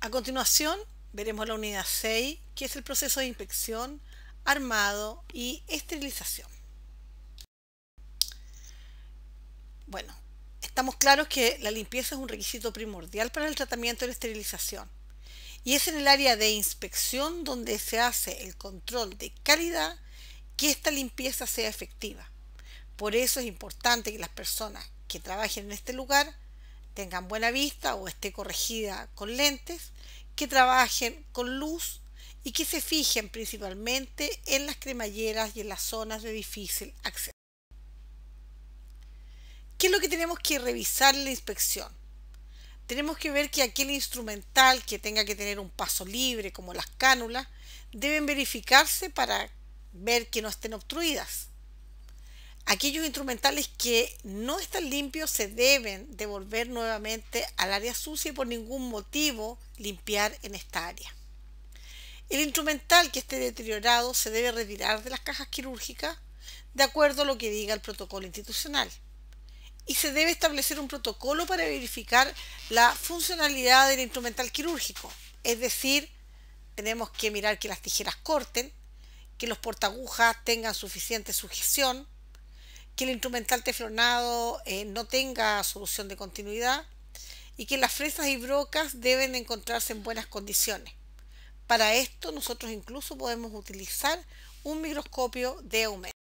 A continuación, veremos la unidad 6, que es el proceso de inspección, armado y esterilización. Bueno, estamos claros que la limpieza es un requisito primordial para el tratamiento de la esterilización y es en el área de inspección donde se hace el control de calidad que esta limpieza sea efectiva. Por eso es importante que las personas que trabajen en este lugar tengan buena vista o esté corregida con lentes, que trabajen con luz y que se fijen principalmente en las cremalleras y en las zonas de difícil acceso. ¿Qué es lo que tenemos que revisar en la inspección? Tenemos que ver que aquel instrumental que tenga que tener un paso libre, como las cánulas, deben verificarse para ver que no estén obstruidas. Aquellos instrumentales que no están limpios se deben devolver nuevamente al área sucia y por ningún motivo limpiar en esta área. El instrumental que esté deteriorado se debe retirar de las cajas quirúrgicas de acuerdo a lo que diga el protocolo institucional. Y se debe establecer un protocolo para verificar la funcionalidad del instrumental quirúrgico. Es decir, tenemos que mirar que las tijeras corten, que los portagujas tengan suficiente sujeción, que el instrumental teflonado eh, no tenga solución de continuidad y que las fresas y brocas deben encontrarse en buenas condiciones. Para esto nosotros incluso podemos utilizar un microscopio de aumento.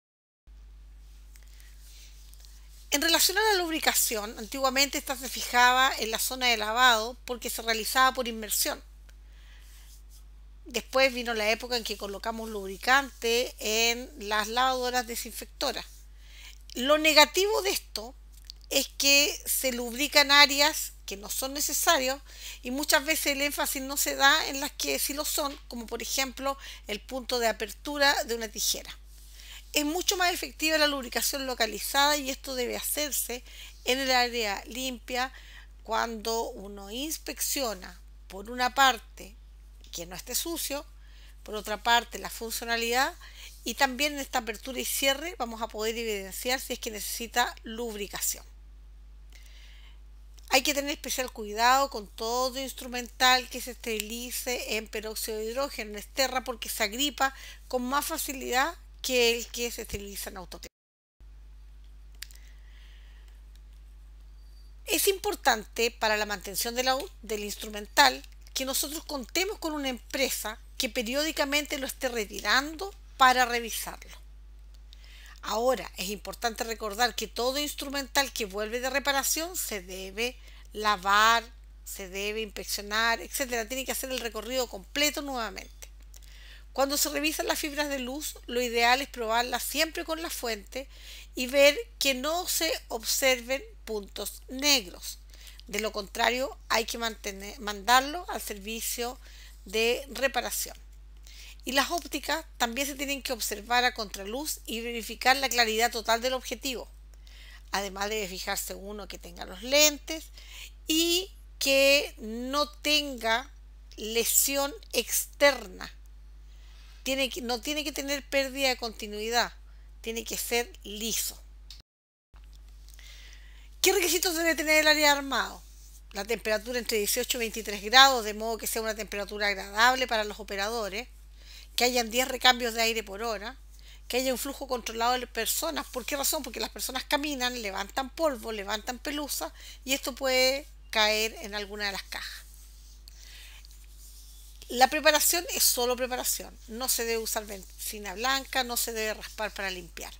En relación a la lubricación, antiguamente esta se fijaba en la zona de lavado porque se realizaba por inmersión. Después vino la época en que colocamos lubricante en las lavadoras desinfectoras. Lo negativo de esto es que se lubrican áreas que no son necesarias y muchas veces el énfasis no se da en las que sí lo son, como por ejemplo el punto de apertura de una tijera. Es mucho más efectiva la lubricación localizada y esto debe hacerse en el área limpia cuando uno inspecciona por una parte que no esté sucio, por otra parte la funcionalidad y también en esta apertura y cierre vamos a poder evidenciar si es que necesita lubricación. Hay que tener especial cuidado con todo instrumental que se esterilice en peróxido de hidrógeno, en esterra, porque se agripa con más facilidad que el que se esteriliza en autoclave. Es importante para la mantención del instrumental que nosotros contemos con una empresa que periódicamente lo esté retirando para revisarlo. Ahora, es importante recordar que todo instrumental que vuelve de reparación se debe lavar, se debe inspeccionar, etcétera. Tiene que hacer el recorrido completo nuevamente. Cuando se revisan las fibras de luz, lo ideal es probarlas siempre con la fuente y ver que no se observen puntos negros. De lo contrario, hay que mandarlo al servicio de reparación y las ópticas también se tienen que observar a contraluz y verificar la claridad total del objetivo. Además debe fijarse uno que tenga los lentes y que no tenga lesión externa. no tiene que tener pérdida de continuidad, tiene que ser liso. ¿Qué requisitos debe tener el área armado? La temperatura entre 18 y 23 grados, de modo que sea una temperatura agradable para los operadores que hayan 10 recambios de aire por hora, que haya un flujo controlado de personas. ¿Por qué razón? Porque las personas caminan, levantan polvo, levantan pelusa y esto puede caer en alguna de las cajas. La preparación es solo preparación. No se debe usar benzina blanca, no se debe raspar para limpiar.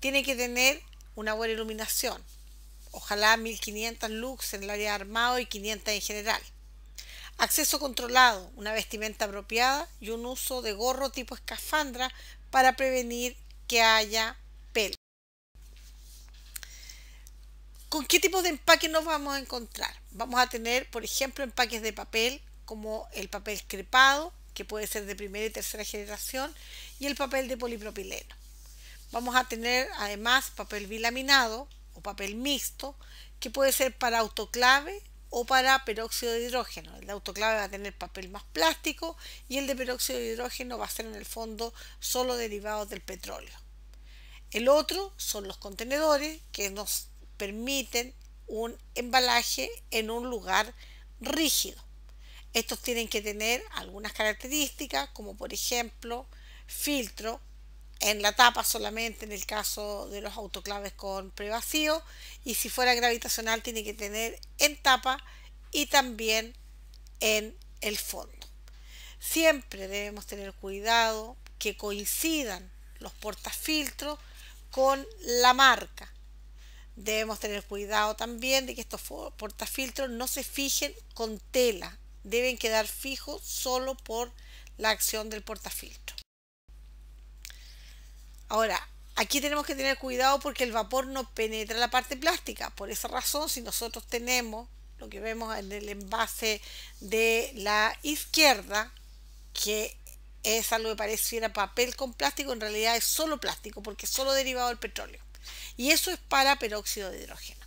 Tiene que tener una buena iluminación. Ojalá 1500 lux en el área armado y 500 en general Acceso controlado, una vestimenta apropiada y un uso de gorro tipo escafandra para prevenir que haya pelo. ¿Con qué tipo de empaque nos vamos a encontrar? Vamos a tener, por ejemplo, empaques de papel como el papel crepado, que puede ser de primera y tercera generación, y el papel de polipropileno. Vamos a tener además papel bilaminado o papel mixto, que puede ser para autoclave o para peróxido de hidrógeno. El de autoclave va a tener papel más plástico y el de peróxido de hidrógeno va a ser en el fondo solo derivados del petróleo. El otro son los contenedores que nos permiten un embalaje en un lugar rígido. Estos tienen que tener algunas características como por ejemplo filtro en la tapa solamente en el caso de los autoclaves con prevacío y si fuera gravitacional tiene que tener en tapa y también en el fondo. Siempre debemos tener cuidado que coincidan los portafiltros con la marca. Debemos tener cuidado también de que estos portafiltros no se fijen con tela, deben quedar fijos solo por la acción del portafiltro. Ahora, aquí tenemos que tener cuidado porque el vapor no penetra la parte plástica. Por esa razón, si nosotros tenemos lo que vemos en el envase de la izquierda, que es algo que pareciera papel con plástico, en realidad es solo plástico porque es solo derivado del petróleo. Y eso es para peróxido de hidrógeno.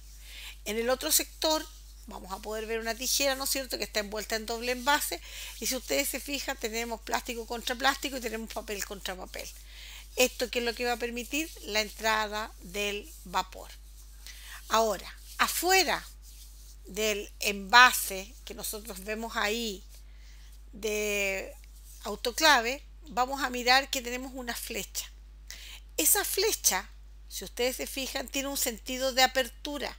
En el otro sector vamos a poder ver una tijera, ¿no es cierto?, que está envuelta en doble envase. Y si ustedes se fijan, tenemos plástico contra plástico y tenemos papel contra papel. Esto que es lo que va a permitir la entrada del vapor. Ahora, afuera del envase que nosotros vemos ahí de autoclave, vamos a mirar que tenemos una flecha. Esa flecha, si ustedes se fijan, tiene un sentido de apertura.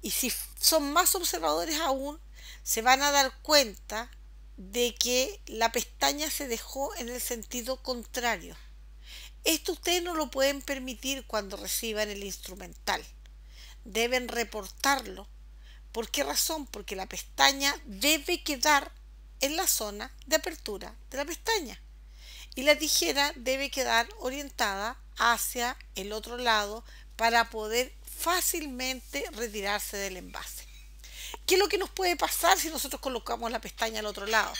Y si son más observadores aún, se van a dar cuenta de que la pestaña se dejó en el sentido contrario. Esto ustedes no lo pueden permitir cuando reciban el instrumental. Deben reportarlo. ¿Por qué razón? Porque la pestaña debe quedar en la zona de apertura de la pestaña. Y la tijera debe quedar orientada hacia el otro lado para poder fácilmente retirarse del envase. ¿Qué es lo que nos puede pasar si nosotros colocamos la pestaña al otro lado?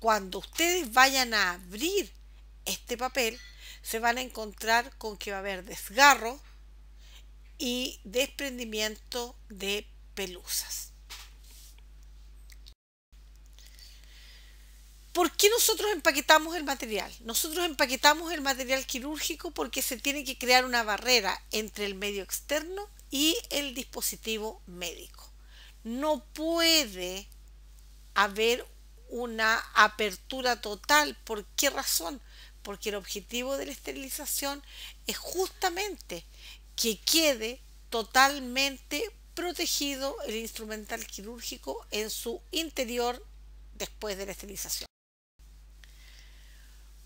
Cuando ustedes vayan a abrir este papel, se van a encontrar con que va a haber desgarro y desprendimiento de pelusas. ¿Por qué nosotros empaquetamos el material? Nosotros empaquetamos el material quirúrgico porque se tiene que crear una barrera entre el medio externo y el dispositivo médico no puede haber una apertura total. ¿Por qué razón? Porque el objetivo de la esterilización es justamente que quede totalmente protegido el instrumental quirúrgico en su interior después de la esterilización.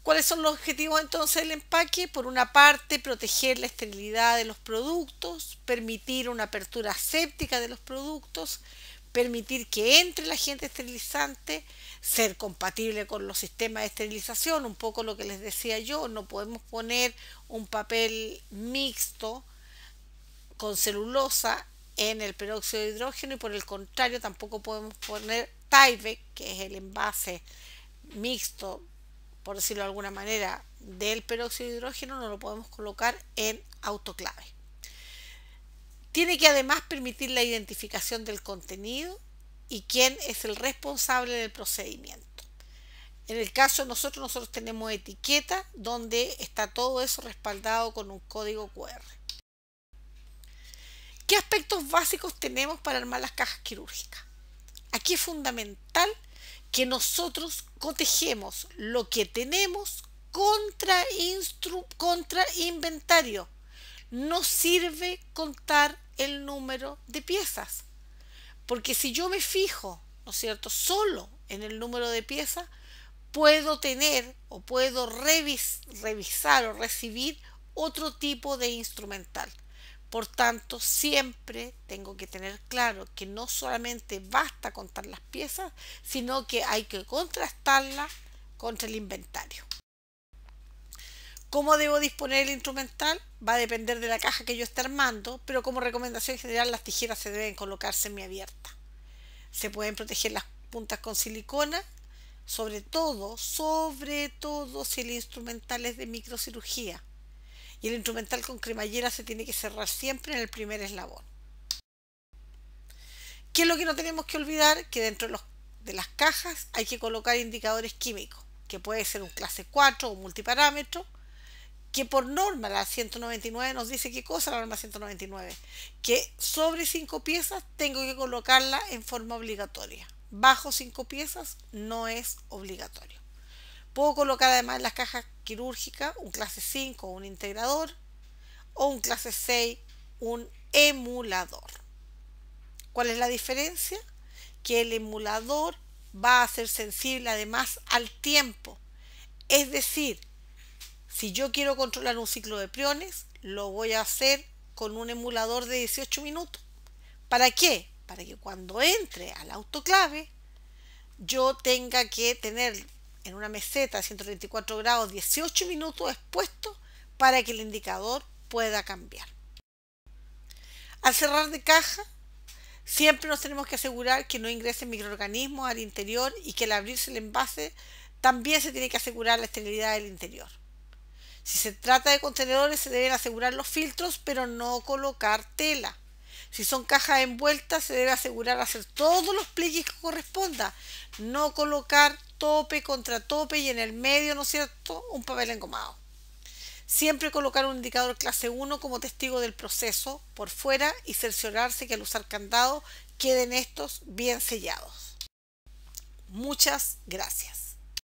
¿Cuáles son los objetivos entonces del empaque? Por una parte, proteger la esterilidad de los productos, permitir una apertura séptica de los productos, permitir que entre la gente esterilizante, ser compatible con los sistemas de esterilización, un poco lo que les decía yo, no podemos poner un papel mixto con celulosa en el peróxido de hidrógeno y por el contrario tampoco podemos poner Tyvek, que es el envase mixto por decirlo de alguna manera, del peróxido de hidrógeno, no lo podemos colocar en autoclave. Tiene que además permitir la identificación del contenido y quién es el responsable del procedimiento. En el caso de nosotros, nosotros tenemos etiqueta donde está todo eso respaldado con un código QR. ¿Qué aspectos básicos tenemos para armar las cajas quirúrgicas? Aquí es fundamental que nosotros cotejemos lo que tenemos contra, contra inventario. No sirve contar el número de piezas. Porque si yo me fijo, ¿no es cierto?, solo en el número de piezas, puedo tener o puedo revisar o recibir otro tipo de instrumental. Por tanto, siempre tengo que tener claro que no solamente basta contar las piezas, sino que hay que contrastarlas contra el inventario. ¿Cómo debo disponer el instrumental? Va a depender de la caja que yo esté armando, pero como recomendación general las tijeras se deben colocar semiabiertas. Se pueden proteger las puntas con silicona, sobre todo, sobre todo si el instrumental es de microcirugía y el instrumental con cremallera se tiene que cerrar siempre en el primer eslabón. ¿Qué es lo que no tenemos que olvidar? Que dentro de, las cajas hay que colocar indicadores químicos, que puede ser un clase 4 o multiparámetro, que por norma la 199 nos dice qué cosa la norma 199, que sobre 5 piezas tengo que colocarla en forma obligatoria. Bajo 5 piezas no es obligatorio. Puedo colocar además en las cajas quirúrgicas un clase 5 un integrador o un clase 6 un emulador. ¿Cuál es la diferencia? Que el emulador va a ser sensible además al tiempo. Es decir, si yo quiero controlar un ciclo de priones, lo voy a hacer con un emulador de 18 minutos. ¿Para qué? Para que cuando entre al autoclave yo tenga que tener en una meseta de 134 grados 18 minutos expuesto para que el indicador pueda cambiar. Al cerrar de caja, siempre nos tenemos que asegurar que no ingresen microorganismos al interior y que al abrirse el envase también se tiene que asegurar la esterilidad del interior. Si se trata de contenedores se deben asegurar los filtros pero no colocar tela. Si son cajas envueltas se debe asegurar hacer todos los pliegues que corresponda, no colocar tope, contra tope y en el medio, ¿no es cierto?, un papel engomado. Siempre colocar un indicador clase 1 como testigo del proceso por fuera y cerciorarse que al usar candado queden estos bien sellados. Muchas gracias.